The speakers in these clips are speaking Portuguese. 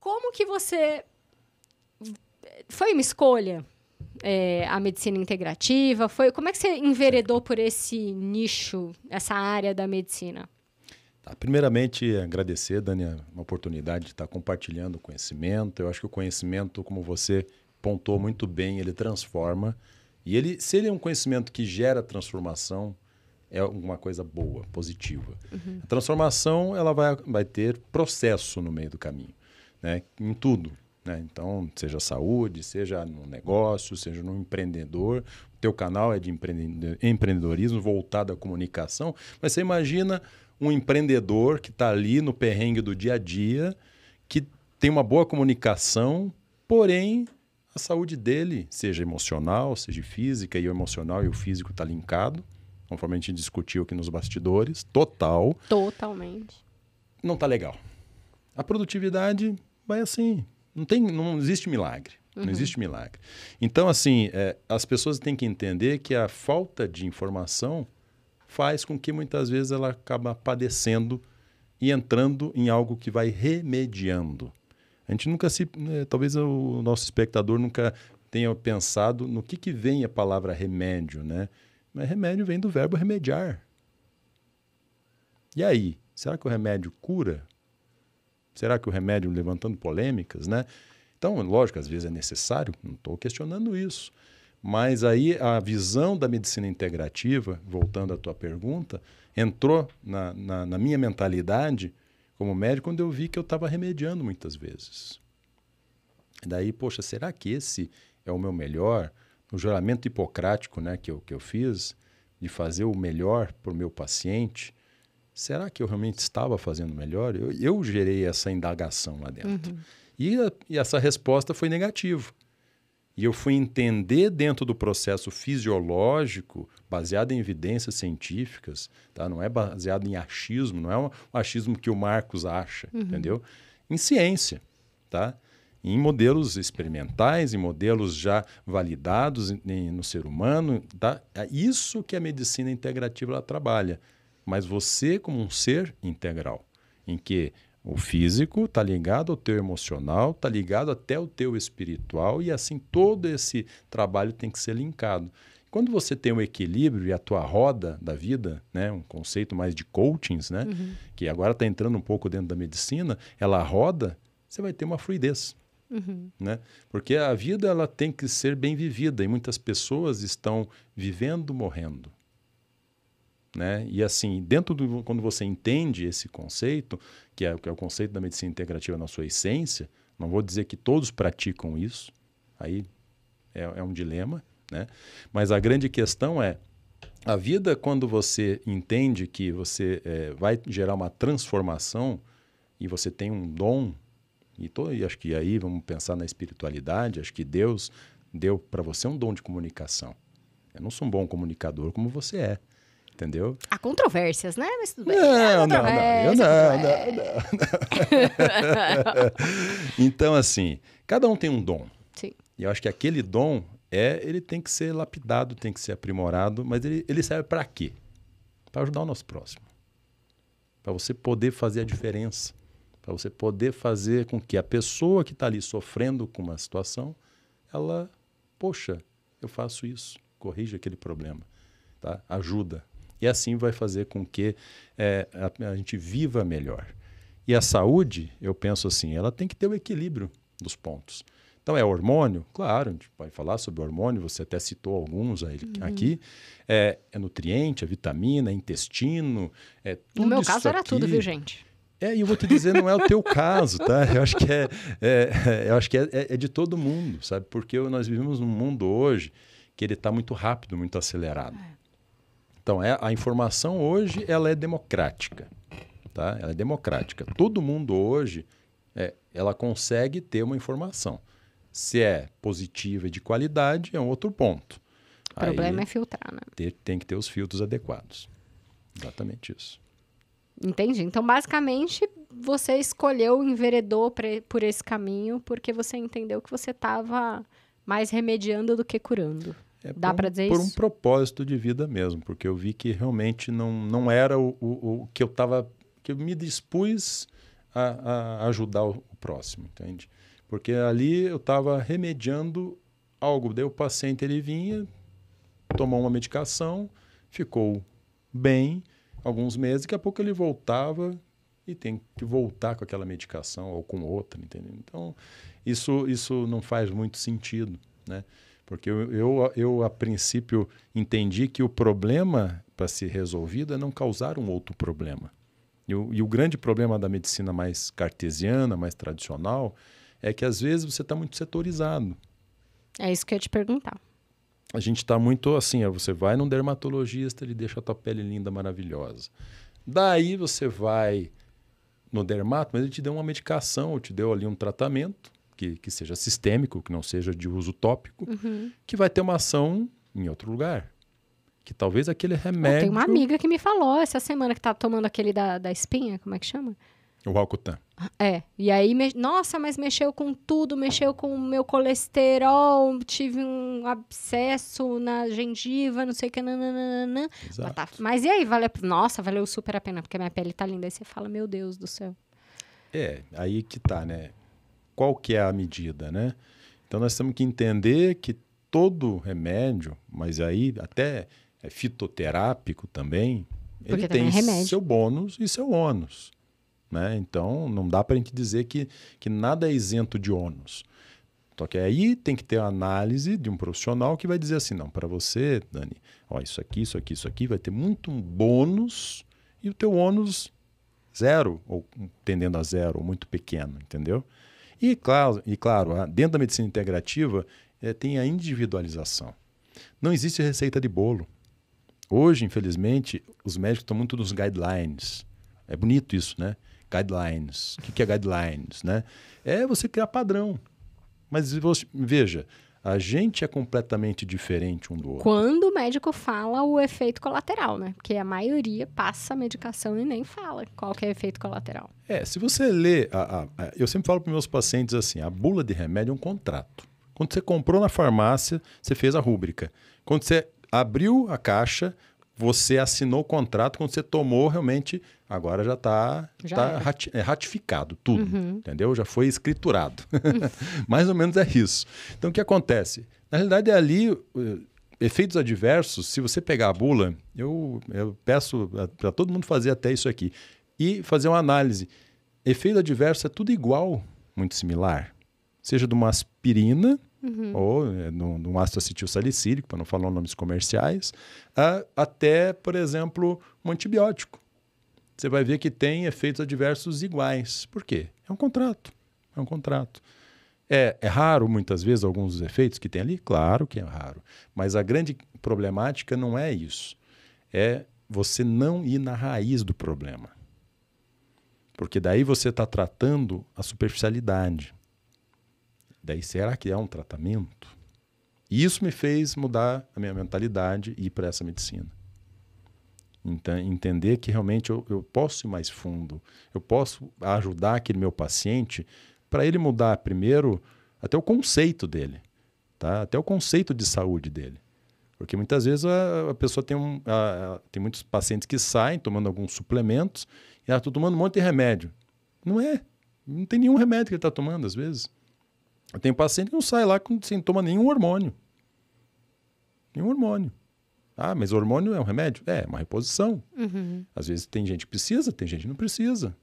Como que você. Foi uma escolha é, a medicina integrativa? Foi Como é que você enveredou por esse nicho, essa área da medicina? Tá, primeiramente, agradecer, Dani, a oportunidade de estar compartilhando conhecimento. Eu acho que o conhecimento, como você pontou muito bem, ele transforma. E ele, se ele é um conhecimento que gera transformação, é uma coisa boa, positiva. Uhum. A transformação ela vai, vai ter processo no meio do caminho né? em tudo. Né? Então, seja saúde, seja no negócio, seja no empreendedor. O teu canal é de empreendedorismo voltado à comunicação, mas você imagina um empreendedor que está ali no perrengue do dia a dia, que tem uma boa comunicação, porém a saúde dele, seja emocional, seja física, e o emocional e o físico está linkado, conforme a gente discutiu aqui nos bastidores, total. Totalmente. Não está legal. A produtividade vai assim. Não, tem, não existe milagre. Uhum. Não existe milagre. Então, assim, é, as pessoas têm que entender que a falta de informação faz com que muitas vezes ela acaba padecendo e entrando em algo que vai remediando. A gente nunca se. Né, talvez o nosso espectador nunca tenha pensado no que, que vem a palavra remédio, né? Mas remédio vem do verbo remediar. E aí? Será que o remédio cura? Será que o remédio levantando polêmicas, né? Então, lógico, às vezes é necessário, não estou questionando isso. Mas aí a visão da medicina integrativa, voltando à tua pergunta, entrou na, na, na minha mentalidade como médico quando eu vi que eu estava remediando muitas vezes. E daí, poxa, será que esse é o meu melhor? No juramento hipocrático né, que, eu, que eu fiz, de fazer o melhor para o meu paciente, será que eu realmente estava fazendo melhor? Eu, eu gerei essa indagação lá dentro. Uhum. E, a, e essa resposta foi negativa. E eu fui entender dentro do processo fisiológico, baseado em evidências científicas, tá? não é baseado em achismo, não é um achismo que o Marcos acha, uhum. entendeu? Em ciência, tá? em modelos experimentais, em modelos já validados em, em, no ser humano. Tá? É isso que a medicina integrativa trabalha mas você como um ser integral, em que o físico está ligado ao teu emocional, está ligado até ao teu espiritual e assim todo esse trabalho tem que ser linkado. Quando você tem um equilíbrio e a tua roda da vida, né, um conceito mais de coachings, né, uhum. que agora está entrando um pouco dentro da medicina, ela roda, você vai ter uma fluidez. Uhum. Né? Porque a vida ela tem que ser bem vivida e muitas pessoas estão vivendo morrendo. Né? E assim, dentro do quando você entende esse conceito, que é, que é o conceito da medicina integrativa na sua essência, não vou dizer que todos praticam isso, aí é, é um dilema, né? Mas a grande questão é a vida quando você entende que você é, vai gerar uma transformação e você tem um dom e, tô, e acho que aí vamos pensar na espiritualidade, acho que Deus deu para você um dom de comunicação. Eu não sou um bom comunicador como você é entendeu? Há controvérsias, né? Mas tudo bem. Não, não, não, não, não, não, então, assim, cada um tem um dom. Sim. E eu acho que aquele dom é, ele tem que ser lapidado, tem que ser aprimorado, mas ele, ele serve para quê? Para ajudar o nosso próximo. Para você poder fazer a diferença. Para você poder fazer com que a pessoa que está ali sofrendo com uma situação, ela, poxa, eu faço isso, corrija aquele problema, tá? ajuda, e assim vai fazer com que é, a, a gente viva melhor. E a saúde, eu penso assim, ela tem que ter o equilíbrio dos pontos. Então, é hormônio? Claro, a gente pode falar sobre hormônio, você até citou alguns aí, uhum. aqui. É, é, nutriente, é vitamina, é intestino, é tudo No meu caso era aqui. tudo, viu, gente? É, e eu vou te dizer, não é o teu caso, tá? Eu acho que é, é, é eu acho que é, é, é, de todo mundo, sabe? Porque nós vivemos num mundo hoje que ele está muito rápido, muito acelerado. É. Então, é, a informação hoje ela é democrática. Tá? Ela é democrática. Todo mundo hoje é, ela consegue ter uma informação. Se é positiva e de qualidade, é um outro ponto. O Aí, problema é filtrar, né? Ter, tem que ter os filtros adequados. Exatamente isso. Entendi. Então, basicamente, você escolheu, o pre, por esse caminho porque você entendeu que você estava mais remediando do que curando. É Dá para dizer por isso? Por um propósito de vida mesmo, porque eu vi que realmente não, não era o, o, o que eu estava. que eu me dispus a, a ajudar o, o, próximo, entende? Porque ali eu estava remediando algo. Daí o paciente ele vinha, tomou uma medicação, ficou bem alguns meses, daqui a pouco ele voltava e tem que voltar com aquela medicação ou com outra, entendeu? Então, isso, isso não faz muito sentido, né? Porque eu, eu, eu, a princípio, entendi que o problema para ser resolvido é não causar um outro problema. E o, e o grande problema da medicina mais cartesiana, mais tradicional, é que às vezes você está muito setorizado. É isso que eu ia te perguntar. A gente está muito assim, você vai num dermatologista, ele deixa a tua pele linda, maravilhosa. Daí você vai no dermato, mas ele te deu uma medicação, ou te deu ali um tratamento, que, que seja sistêmico, que não seja de uso tópico, uhum. que vai ter uma ação em outro lugar. Que talvez aquele remédio. Tem uma amiga que me falou essa semana que tá tomando aquele da, da espinha, como é que chama? O Alcutan. Ah, é. E aí, me... nossa, mas mexeu com tudo, mexeu com o meu colesterol, tive um abscesso na gengiva, não sei o que, nananana. Mas, tá... mas, e aí, valeu... nossa, valeu super a pena, porque minha pele tá linda. Aí você fala, meu Deus do céu. É, aí que tá, né? qual que é a medida, né? Então nós temos que entender que todo remédio, mas aí até é fitoterápico também, Porque ele também tem é seu bônus e seu ônus. Né? Então não dá para a gente dizer que, que nada é isento de ônus. Só que aí tem que ter a análise de um profissional que vai dizer assim, não, para você, Dani, ó, isso aqui, isso aqui, isso aqui, vai ter muito um bônus e o teu ônus zero, ou tendendo a zero, ou muito pequeno, entendeu? E claro, e claro dentro da medicina integrativa é, tem a individualização. Não existe receita de bolo. Hoje, infelizmente, os médicos estão muito nos guidelines. É bonito isso, né? Guidelines. O que é guidelines? Né? É você criar padrão. Mas veja, a gente é completamente diferente um do outro. Quando o médico fala o efeito colateral, né? Porque a maioria passa a medicação e nem fala qual que é o efeito colateral. É, se você lê. A, a, a, eu sempre falo para meus pacientes assim: a bula de remédio é um contrato. Quando você comprou na farmácia, você fez a rúbrica. Quando você abriu a caixa, você assinou o contrato quando você tomou realmente, agora já está tá, tá rati é, ratificado tudo, uhum. entendeu? Já foi escriturado. Mais ou menos é isso. Então o que acontece? Na realidade, é ali, eh, efeitos adversos, se você pegar a bula, eu, eu peço para todo mundo fazer até isso aqui e fazer uma análise. Efeito adverso é tudo igual, muito similar seja de uma aspirina uhum. ou né, de um ácido acetil salicílico, para não falar nomes comerciais, até, por exemplo, um antibiótico. Você vai ver que tem efeitos adversos iguais. Por quê? É um contrato. É um contrato. É, é raro, muitas vezes, alguns dos efeitos que tem ali? Claro que é raro. Mas a grande problemática não é isso. É você não ir na raiz do problema. Porque daí você está tratando a superficialidade. Daí, será que é um tratamento? E isso me fez mudar a minha mentalidade e ir para essa medicina. Então, entender que realmente eu, eu posso ir mais fundo, eu posso ajudar aquele meu paciente para ele mudar primeiro até o conceito dele, tá? até o conceito de saúde dele. Porque muitas vezes a, a pessoa tem, um, a, a, tem muitos pacientes que saem tomando alguns suplementos e ela está tomando um monte de remédio. Não é. Não tem nenhum remédio que ele está tomando, às vezes. Eu tenho paciente que não sai lá com, sem tomar nenhum hormônio. Nenhum hormônio. Ah, mas hormônio é um remédio? É, é, uma reposição. Uhum. Às vezes tem gente que precisa, tem gente que não precisa.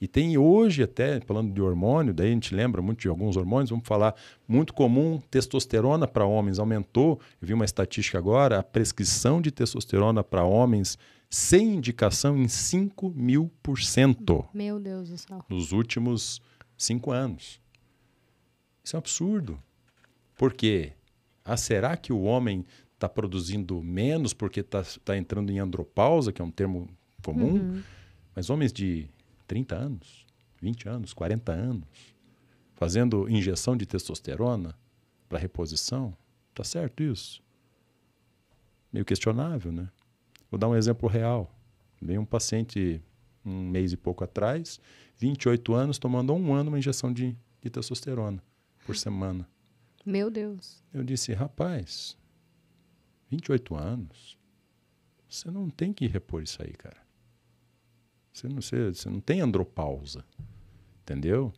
E tem hoje até, falando de hormônio, daí a gente lembra muito de alguns hormônios, vamos falar, muito comum, testosterona para homens aumentou. Eu vi uma estatística agora, a prescrição de testosterona para homens sem indicação em 5 mil por cento. Meu Deus do céu. Nos últimos cinco anos. Isso é um absurdo. Por quê? Ah, será que o homem está produzindo menos porque está tá entrando em andropausa, que é um termo comum? Uhum. Mas homens de 30 anos, 20 anos, 40 anos, fazendo injeção de testosterona para reposição, está certo isso? Meio questionável, né? Vou dar um exemplo real. Veio um paciente um mês e pouco atrás, 28 anos, tomando um ano uma injeção de, de testosterona por semana. Meu Deus. Eu disse, rapaz, 28 anos, você não tem que repor isso aí, cara. Você não, você, você não tem andropausa, entendeu?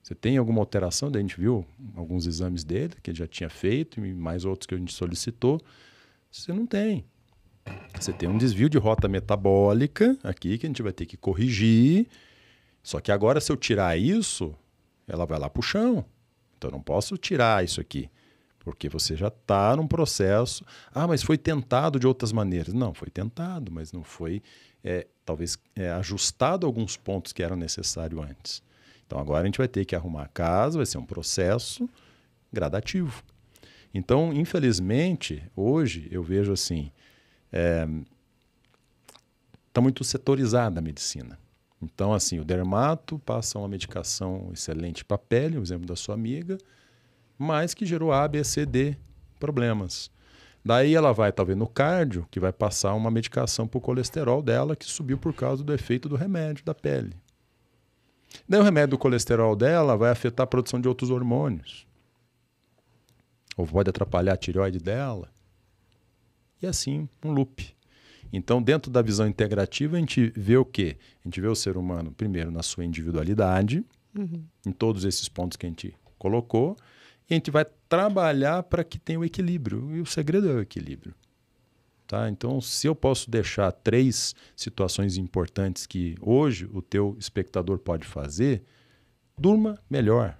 Você tem alguma alteração, daí a gente viu alguns exames dele, que ele já tinha feito, e mais outros que a gente solicitou. Você não tem. Você tem um desvio de rota metabólica aqui que a gente vai ter que corrigir. Só que agora, se eu tirar isso, ela vai lá para o chão. Então, eu não posso tirar isso aqui, porque você já está num processo. Ah, mas foi tentado de outras maneiras. Não, foi tentado, mas não foi, é, talvez, é, ajustado alguns pontos que eram necessários antes. Então, agora a gente vai ter que arrumar a casa, vai ser um processo gradativo. Então, infelizmente, hoje eu vejo assim: está é, tá muito setorizada a medicina. Então, assim, o dermato passa uma medicação excelente para a pele, o um exemplo da sua amiga, mas que gerou A, B, C, D problemas. Daí ela vai, talvez, no cardio, que vai passar uma medicação para o colesterol dela, que subiu por causa do efeito do remédio da pele. Daí o remédio do colesterol dela vai afetar a produção de outros hormônios. Ou pode atrapalhar a tireoide dela. E assim, um loop. Então, dentro da visão integrativa, a gente vê o quê? A gente vê o ser humano, primeiro, na sua individualidade, uhum. em todos esses pontos que a gente colocou, e a gente vai trabalhar para que tenha o equilíbrio. E o segredo é o equilíbrio. Tá? Então, se eu posso deixar três situações importantes que hoje o teu espectador pode fazer, durma melhor.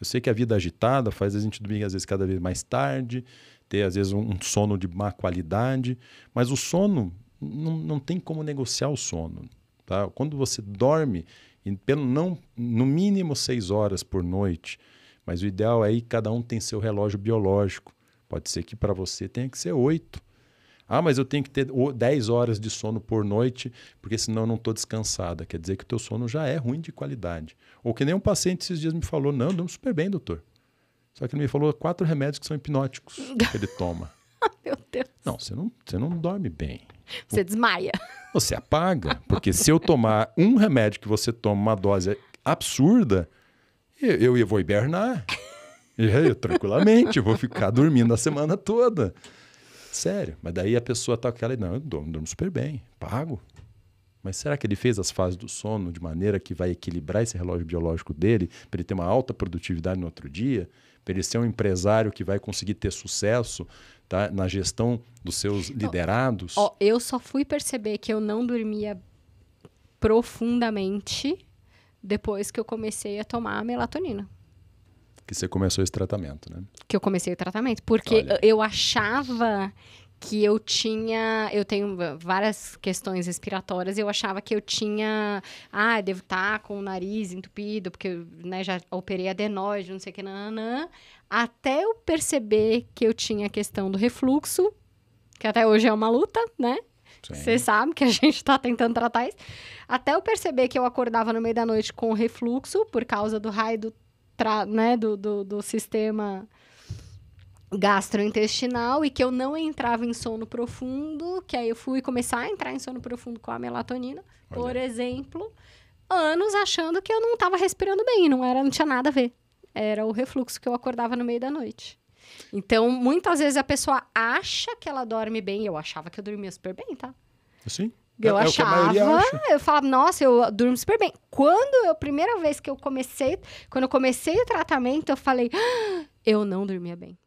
Eu sei que a vida agitada faz a gente dormir às vezes cada vez mais tarde, ter às vezes um sono de má qualidade, mas o sono não, não tem como negociar o sono. Tá? Quando você dorme, pelo não, no mínimo seis horas por noite, mas o ideal é aí cada um tem seu relógio biológico. Pode ser que para você tenha que ser oito. Ah, mas eu tenho que ter 10 horas de sono por noite, porque senão eu não estou descansada. Quer dizer que o teu sono já é ruim de qualidade. Ou que nem um paciente esses dias me falou, não, eu durmo super bem, doutor. Só que ele me falou quatro remédios que são hipnóticos que ele toma. Meu Deus. Não, você não, você não dorme bem. Você o, desmaia. Você apaga. Porque se eu tomar um remédio que você toma uma dose absurda, eu, eu vou hibernar. Eu, tranquilamente, vou ficar dormindo a semana toda. Sério. Mas daí a pessoa tá com aquela. Não, eu durmo, durmo super bem, pago. Mas será que ele fez as fases do sono de maneira que vai equilibrar esse relógio biológico dele, para ele ter uma alta produtividade no outro dia, para ele ser um empresário que vai conseguir ter sucesso tá, na gestão dos seus liderados? Oh, oh, eu só fui perceber que eu não dormia profundamente depois que eu comecei a tomar a melatonina. Que você começou esse tratamento, né? Que eu comecei o tratamento. Porque Olha. eu achava que eu tinha, eu tenho várias questões respiratórias, e eu achava que eu tinha, ah, devo estar tá com o nariz entupido, porque né, já operei adenoide, não sei o que, nananã, até eu perceber que eu tinha a questão do refluxo, que até hoje é uma luta, né? Você sabe que a gente está tentando tratar isso. Até eu perceber que eu acordava no meio da noite com refluxo por causa do raio do, né, do, do, do sistema gastrointestinal e que eu não entrava em sono profundo, que aí eu fui começar a entrar em sono profundo com a melatonina, Olha. por exemplo, anos achando que eu não estava respirando bem, não era, não tinha nada a ver. Era o refluxo que eu acordava no meio da noite. Então, muitas vezes a pessoa acha que ela dorme bem, eu achava que eu dormia super bem, tá? Sim. Eu é, é achava, é eu falava, nossa, eu durmo super bem. Quando eu, primeira vez que eu comecei, quando eu comecei o tratamento, eu falei, ah, eu não dormia bem.